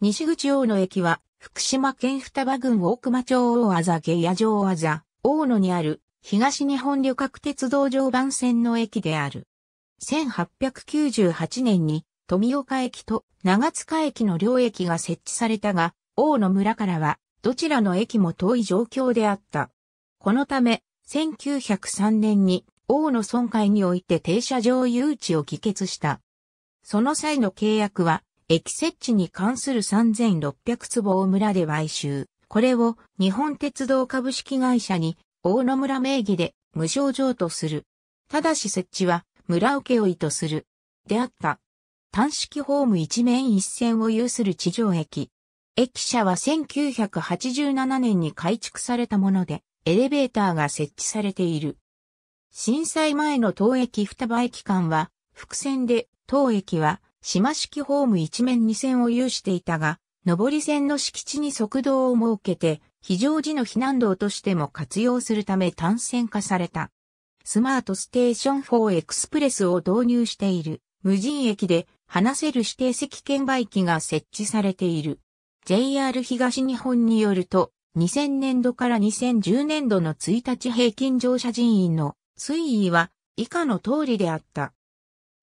西口大野駅は、福島県双葉郡大熊町大あ下野城あざ、大野にある、東日本旅客鉄道常磐線の駅である。1898年に、富岡駅と長塚駅の両駅が設置されたが、大野村からは、どちらの駅も遠い状況であった。このため、1903年に、大野村会において停車場誘致を議決した。その際の契約は、駅設置に関する3600坪を村で買収。これを日本鉄道株式会社に大野村名義で無償譲渡する。ただし設置は村請負とする。であった。単式ホーム一面一線を有する地上駅。駅舎は1987年に改築されたもので、エレベーターが設置されている。震災前の当駅双葉駅間は、伏線で、当駅は島式ホーム一面2線を有していたが、上り線の敷地に速道を設けて、非常時の避難道としても活用するため単線化された。スマートステーション4エクスプレスを導入している無人駅で話せる指定席券売機が設置されている。JR 東日本によると、2000年度から2010年度の1日平均乗車人員の推移は以下の通りであった。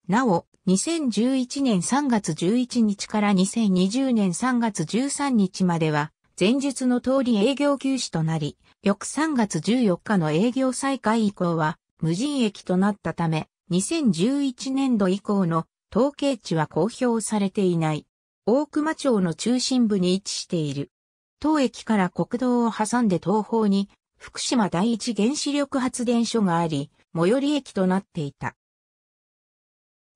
なお、2011年3月11日から2020年3月13日までは、前述の通り営業休止となり、翌3月14日の営業再開以降は、無人駅となったため、2011年度以降の統計値は公表されていない。大熊町の中心部に位置している。当駅から国道を挟んで東方に福島第一原子力発電所があり、最寄り駅となっていた。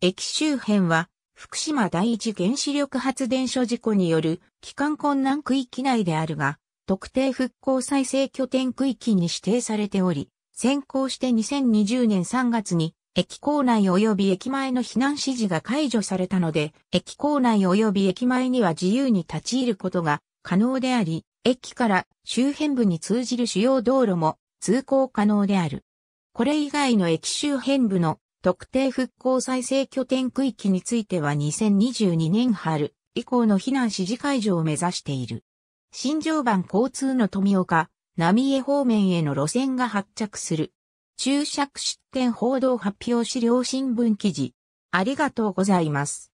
駅周辺は、福島第一原子力発電所事故による帰還困難区域内であるが、特定復興再生拠点区域に指定されており、先行して2020年3月に駅構内及び駅前の避難指示が解除されたので、駅構内及び駅前には自由に立ち入ることが可能であり、駅から周辺部に通じる主要道路も通行可能である。これ以外の駅周辺部の特定復興再生拠点区域については2022年春以降の避難指示解除を目指している。新庄版交通の富岡、浪江方面への路線が発着する。注釈出展報道発表資料新聞記事。ありがとうございます。